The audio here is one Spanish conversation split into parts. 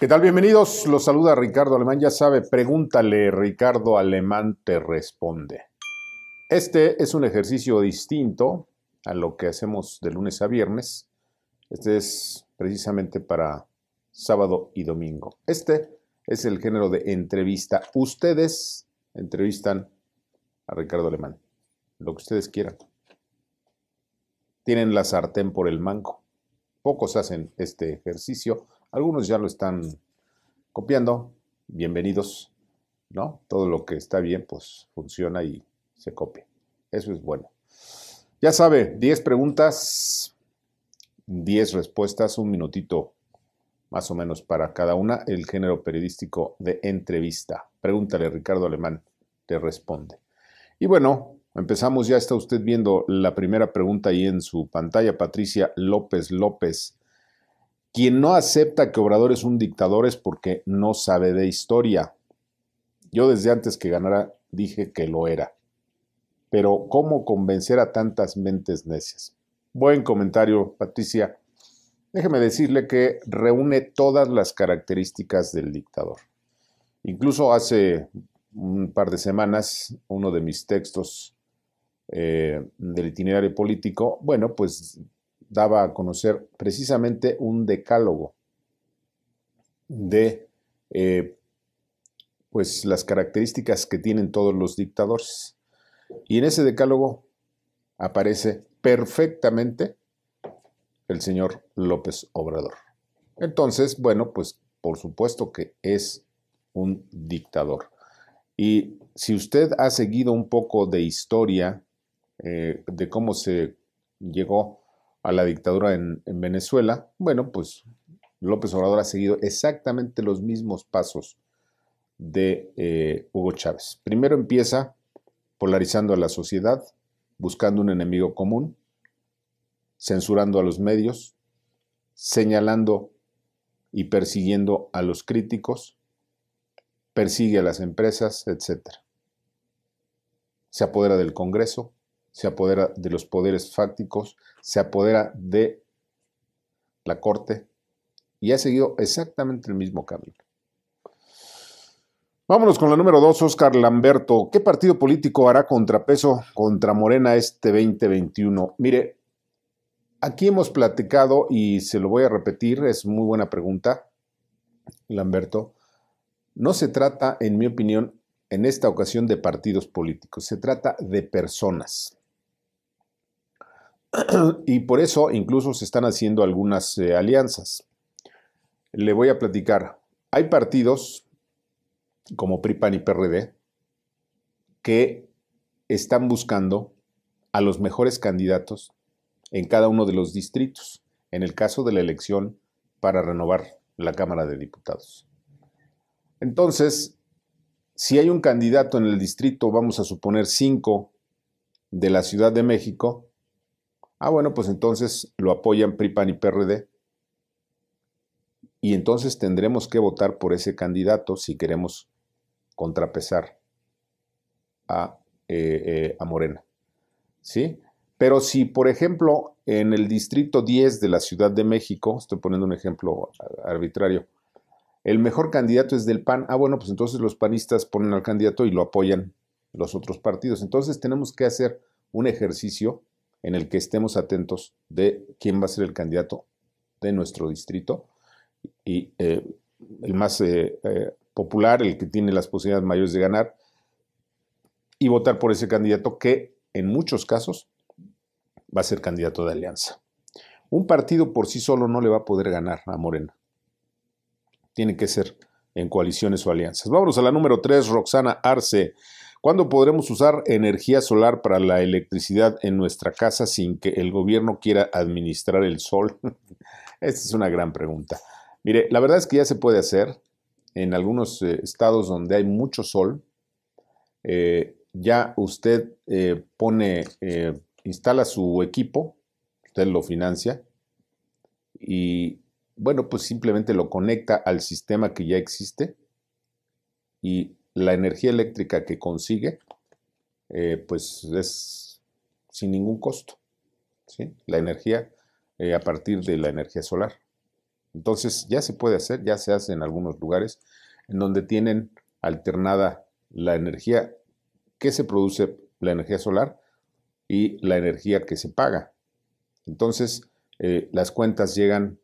¿Qué tal? Bienvenidos. Los saluda Ricardo Alemán. Ya sabe, pregúntale, Ricardo Alemán te responde. Este es un ejercicio distinto a lo que hacemos de lunes a viernes. Este es precisamente para sábado y domingo. Este es el género de entrevista. Ustedes entrevistan a Ricardo Alemán, lo que ustedes quieran. Tienen la sartén por el mango. Pocos hacen este ejercicio algunos ya lo están copiando, bienvenidos, ¿no? Todo lo que está bien, pues funciona y se copia. Eso es bueno. Ya sabe, 10 preguntas, 10 respuestas, un minutito más o menos para cada una. El género periodístico de entrevista. Pregúntale, Ricardo Alemán, te responde. Y bueno, empezamos, ya está usted viendo la primera pregunta ahí en su pantalla. Patricia López López quien no acepta que Obrador es un dictador es porque no sabe de historia. Yo desde antes que ganara dije que lo era. Pero ¿cómo convencer a tantas mentes necias? Buen comentario, Patricia. Déjeme decirle que reúne todas las características del dictador. Incluso hace un par de semanas, uno de mis textos eh, del itinerario político, bueno, pues daba a conocer precisamente un decálogo de eh, pues las características que tienen todos los dictadores. Y en ese decálogo aparece perfectamente el señor López Obrador. Entonces, bueno, pues por supuesto que es un dictador. Y si usted ha seguido un poco de historia eh, de cómo se llegó a la dictadura en, Venezuela, bueno, pues López Obrador ha seguido exactamente los mismos pasos de eh, Hugo Chávez. Primero empieza polarizando a la sociedad, buscando un enemigo común, censurando a los medios, señalando y persiguiendo a los críticos, persigue a las empresas, etc. Se apodera del Congreso, se apodera de los poderes fácticos, se apodera de la corte y ha seguido exactamente el mismo camino. Vámonos con la número dos, Oscar Lamberto. ¿Qué partido político hará contrapeso contra Morena este 2021? Mire, aquí hemos platicado y se lo voy a repetir, es muy buena pregunta, Lamberto. No se trata, en mi opinión, en esta ocasión de partidos políticos, se trata de personas. y por eso incluso se están haciendo algunas eh, alianzas. Le voy a platicar. Hay partidos como PRIPAN y PRD que están buscando a los mejores candidatos en cada uno de los distritos, en el caso de la elección para renovar la Cámara de Diputados. Entonces, si hay un candidato en el distrito, vamos a suponer cinco de la Ciudad de México, Ah, bueno, pues entonces lo apoyan PRIPAN y PRD. Y entonces tendremos que votar por ese candidato si queremos contrapesar a, eh, eh, a Morena. ¿Sí? Pero si, por ejemplo, en el distrito 10 de la Ciudad de México, estoy poniendo un ejemplo arbitrario, el mejor candidato es del PAN, ah, bueno, pues entonces los panistas ponen al candidato y lo apoyan los otros partidos. Entonces tenemos que hacer un ejercicio en el que estemos atentos de quién va a ser el candidato de nuestro distrito y eh, el más eh, eh, popular, el que tiene las posibilidades mayores de ganar, y votar por ese candidato que en muchos casos va a ser candidato de alianza. Un partido por sí solo no le va a poder ganar a Morena. Tiene que ser en coaliciones o alianzas. Vámonos a la número 3, Roxana Arce. ¿Cuándo podremos usar energía solar para la electricidad en nuestra casa sin que el gobierno quiera administrar el sol? Esa es una gran pregunta. Mire, la verdad es que ya se puede hacer en algunos eh, estados donde hay mucho sol. Eh, ya usted eh, pone, instala su equipo, usted lo financia y bueno, pues simplemente lo conecta al sistema que ya existe y la energía eléctrica que consigue, eh, pues es sin ningún costo, La energía eh, a partir de la energía solar. Entonces ya se puede hacer, ya se hace en algunos lugares, en donde tienen alternada la energía que se produce, la energía solar, y la energía que se paga. Entonces, eh, las cuentas llegan.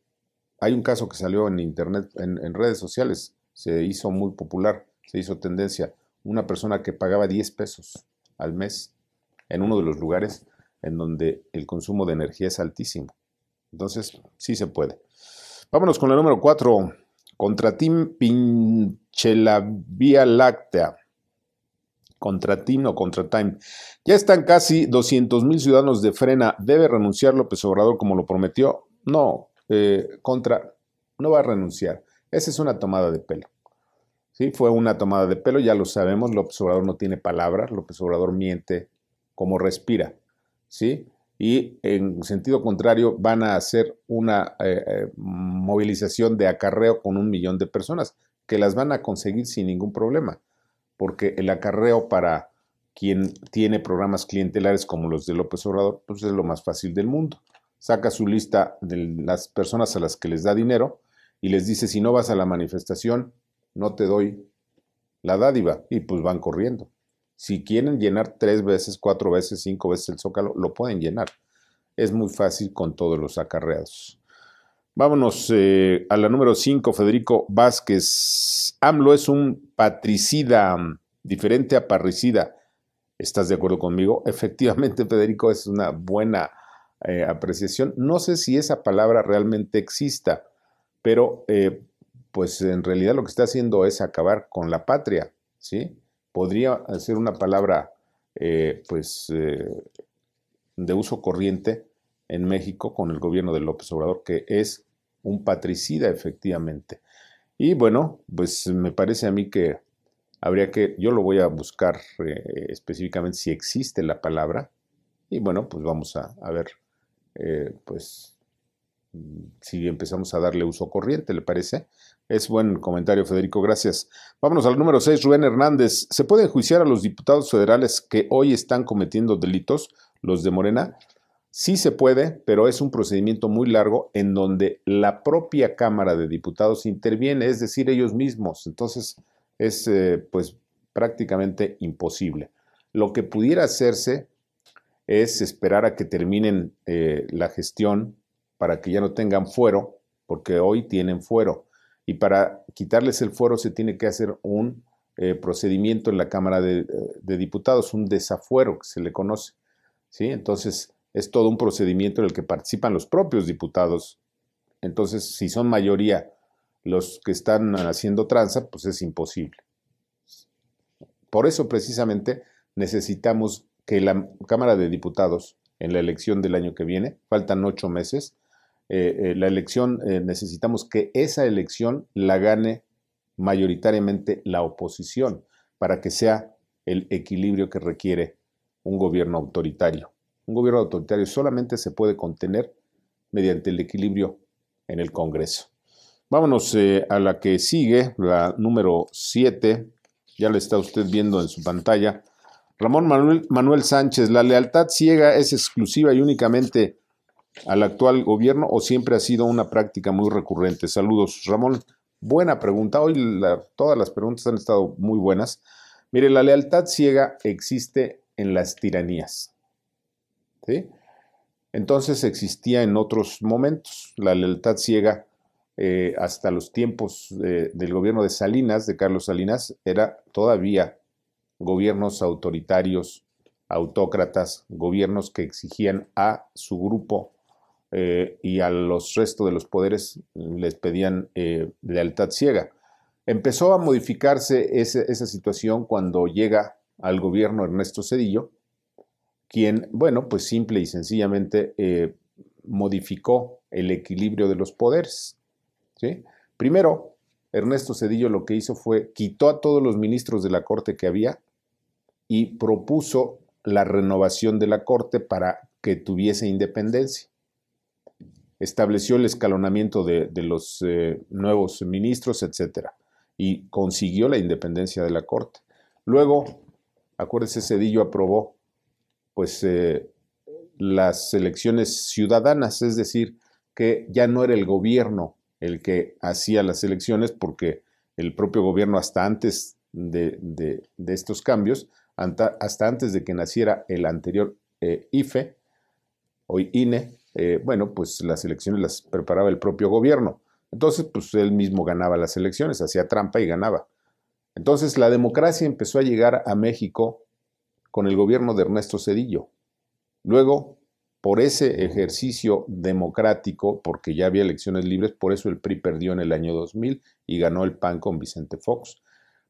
Hay un caso que salió en internet, en, en redes sociales, se hizo muy popular se hizo tendencia. Una persona que pagaba 10 pesos al mes en uno de los lugares en donde el consumo de energía es altísimo. Entonces, sí se puede. Vámonos con el número 4. Contratim Vía Láctea. Contratim o Contratime. Ya están casi 200 mil ciudadanos de frena. ¿Debe renunciar López Obrador como lo prometió? No, eh, contra, no va a renunciar. Esa es una tomada de pelo fue una tomada de pelo, ya lo sabemos, López Obrador no tiene palabras, López Obrador miente como respira, ¿sí? Y en sentido contrario van a hacer una eh, eh, movilización de acarreo con un millón de personas, que las van a conseguir sin ningún problema, porque el acarreo para quien tiene programas clientelares como los de López Obrador, pues es lo más fácil del mundo. Saca su lista de las personas a las que les da dinero y les dice, si no vas a la manifestación, no te doy la dádiva. Y pues van corriendo. Si quieren llenar tres veces, cuatro veces, cinco veces el zócalo, lo pueden llenar. Es muy fácil con todos los acarreados. Vámonos eh, a la número 5, Federico Vázquez. AMLO es un patricida diferente a parricida. ¿Estás de acuerdo conmigo? Efectivamente, Federico, es una buena eh, apreciación. No sé si esa palabra realmente exista, pero eh, pues en realidad lo que está haciendo es acabar con la patria, ¿sí? Podría ser una palabra, eh, pues, eh, de uso corriente en México con el gobierno de López Obrador, que es un patricida, efectivamente. Y bueno, pues me parece a mí que habría que, yo lo voy a buscar eh, específicamente si existe la palabra, y bueno, pues vamos a, a ver, pues, si empezamos a darle uso corriente, ¿le parece? Es buen comentario, Federico, gracias. Vámonos al número 6, Rubén Hernández. ¿Se puede enjuiciar a los diputados federales que hoy están cometiendo delitos, los de Morena? Sí se puede, pero es un procedimiento muy largo en donde la propia Cámara de Diputados interviene, es decir, ellos mismos. Entonces es eh, pues prácticamente imposible. Lo que pudiera hacerse es esperar a que terminen eh, la gestión para que ya no tengan fuero, porque hoy tienen fuero. Y para quitarles el fuero se tiene que hacer un eh, procedimiento en la Cámara de, Diputados, un desafuero que se le conoce. ¿sí? Entonces, es todo un procedimiento en el que participan los propios diputados. Entonces, si son mayoría los que están haciendo tranza, pues es imposible. Por eso, precisamente, necesitamos que la Cámara de Diputados, en la elección del año que viene, faltan ocho meses, eh, eh, la elección, eh, necesitamos que esa elección la gane mayoritariamente la oposición para que sea el equilibrio que requiere un gobierno autoritario. Un gobierno autoritario solamente se puede contener mediante el equilibrio en el Congreso. Vámonos a la que sigue, la número 7, ya la está usted viendo en su pantalla. Ramón Manuel Sánchez, la lealtad ciega es exclusiva y únicamente al actual gobierno o siempre ha sido una práctica muy recurrente? Saludos, Ramón. Buena pregunta. Hoy todas las preguntas han estado muy buenas. Mire, la lealtad ciega existe en las tiranías. Entonces existía en otros momentos. La lealtad ciega eh, hasta los tiempos eh, del gobierno de Salinas, de Carlos Salinas, era todavía gobiernos autoritarios, autócratas, gobiernos que exigían a su grupo eh, y a los restos de los poderes les pedían eh, lealtad ciega. Empezó a modificarse esa situación cuando llega al gobierno Ernesto Cedillo, quien, bueno, pues simple y sencillamente eh, modificó el equilibrio de los poderes. Primero, Ernesto Cedillo lo que hizo fue quitó a todos los ministros de la corte que había y propuso la renovación de la corte para que tuviese independencia estableció el escalonamiento de, los eh, nuevos ministros, etc. Y consiguió la independencia de la Corte. Luego, acuérdense, Cedillo aprobó pues, eh, las elecciones ciudadanas, es decir, que ya no era el gobierno el que hacía las elecciones, porque el propio gobierno hasta antes de, estos cambios, hasta antes de que naciera el anterior eh, IFE, hoy INE, eh, bueno, pues las elecciones las preparaba el propio gobierno. Entonces, pues él mismo ganaba las elecciones, hacía trampa y ganaba. Entonces, la democracia empezó a llegar a México con el gobierno de Ernesto Cedillo. Luego, por ese ejercicio democrático, porque ya había elecciones libres, por eso el PRI perdió en el año 2000 y ganó el PAN con Vicente Fox.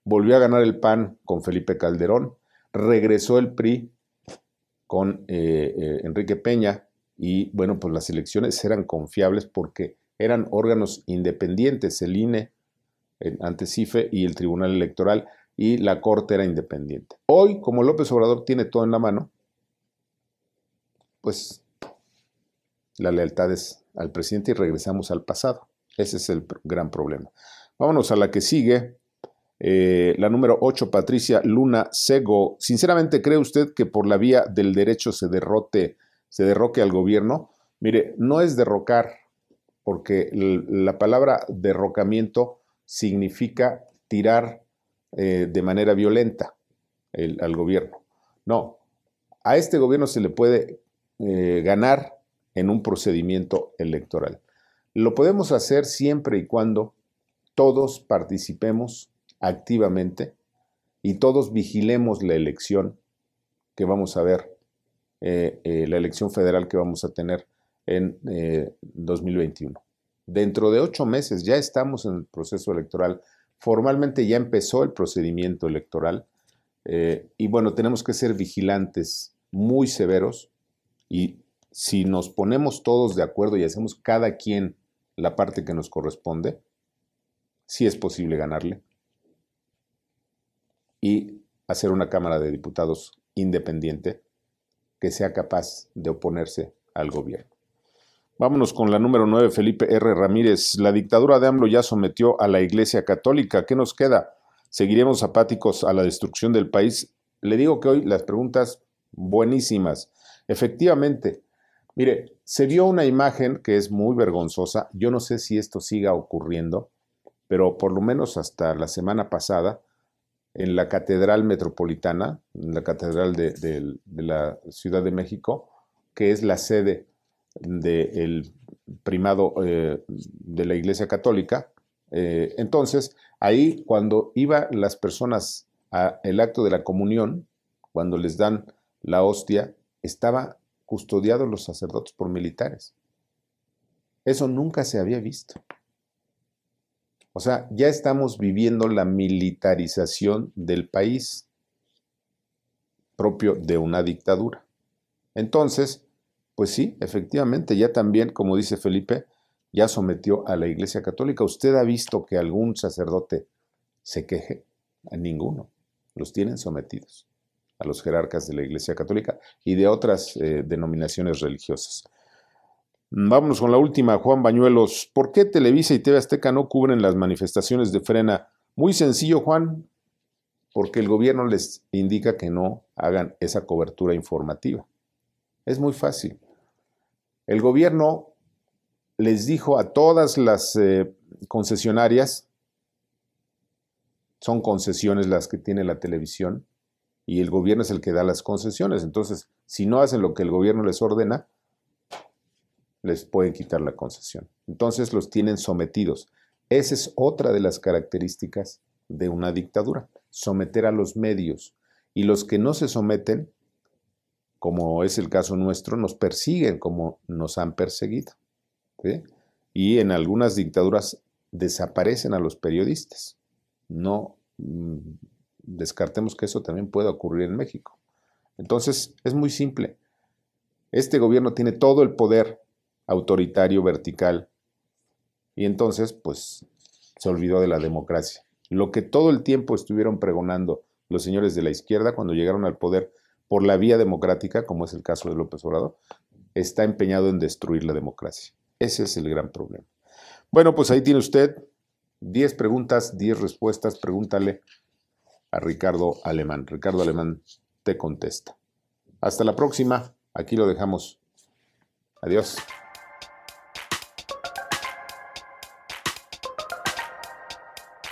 Volvió a ganar el PAN con Felipe Calderón. Regresó el PRI con eh, eh, Enrique Peña y bueno, pues las elecciones eran confiables porque eran órganos independientes, el INE ante CIFE y el Tribunal Electoral y la Corte era independiente. Hoy, como López Obrador tiene todo en la mano, pues la lealtad es al presidente y regresamos al pasado. Ese es el gran problema. Vámonos a la que sigue. Eh, la número 8, Patricia Luna Sego. Sinceramente, ¿cree usted que por la vía del derecho se derrote se derroque al gobierno, mire, no es derrocar, porque la palabra derrocamiento significa tirar eh, de manera violenta al gobierno. No, a este gobierno se le puede eh, ganar en un procedimiento electoral. Lo podemos hacer siempre y cuando todos participemos activamente y todos vigilemos la elección que vamos a ver eh, eh, la elección federal que vamos a tener en 2021. Eh, Dentro de ocho meses ya estamos en el proceso electoral. Formalmente ya empezó el procedimiento electoral. y bueno, tenemos que ser vigilantes muy severos y si nos ponemos todos de acuerdo y hacemos cada quien la parte que nos corresponde, sí es posible ganarle y hacer una Cámara de Diputados independiente que sea capaz de oponerse al gobierno. Vámonos con la número 9, Felipe R. Ramírez. La dictadura de AMLO ya sometió a la Iglesia Católica. ¿Qué nos queda? ¿Seguiremos apáticos a la destrucción del país? Le digo que hoy las preguntas buenísimas. Efectivamente, mire, se vio una imagen que es muy vergonzosa. Yo no sé si esto siga ocurriendo, pero por lo menos hasta la semana pasada en la Catedral Metropolitana, en la Catedral de, la Ciudad de México, que es la sede del primado eh, de la Iglesia Católica. Eh, entonces, ahí cuando iban las personas al acto de la comunión, cuando les dan la hostia, estaba custodiados los sacerdotes por militares. Eso nunca se había visto. O sea, ya estamos viviendo la militarización del país propio de una dictadura. Entonces, pues sí, efectivamente, ya también, como dice Felipe, ya sometió a la Iglesia Católica. ¿Usted ha visto que algún sacerdote se queje? A ninguno. Los tienen sometidos a los jerarcas de la Iglesia Católica y de otras eh, denominaciones religiosas. Mm, vámonos con la última, Juan Bañuelos. ¿Por qué Televisa y TV Azteca no cubren las manifestaciones de frena? Muy sencillo, Juan, porque el gobierno les indica que no hagan esa cobertura informativa. Es muy fácil. El gobierno les dijo a todas las eh, concesionarias, son concesiones las que tiene la televisión, y el gobierno es el que da las concesiones. Entonces, si no hacen lo que el gobierno les ordena, les pueden quitar la concesión. Entonces los tienen sometidos. Esa es otra de las características de una dictadura, someter a los medios. Y los que no se someten, como es el caso nuestro, nos persiguen como nos han perseguido. Y en algunas dictaduras desaparecen a los periodistas. No mm, descartemos que eso también pueda ocurrir en México. Entonces, es muy simple. Este gobierno tiene todo el poder autoritario vertical. Y entonces, pues, se olvidó de la democracia. Lo que todo el tiempo estuvieron pregonando los señores de la izquierda cuando llegaron al poder por la vía democrática, como es el caso de López Obrador, está empeñado en destruir la democracia. Ese es el gran problema. Bueno, pues ahí tiene usted 10 preguntas, 10 respuestas. Pregúntale a Ricardo Alemán. Ricardo Alemán te contesta. Hasta la próxima. Aquí lo dejamos. Adiós.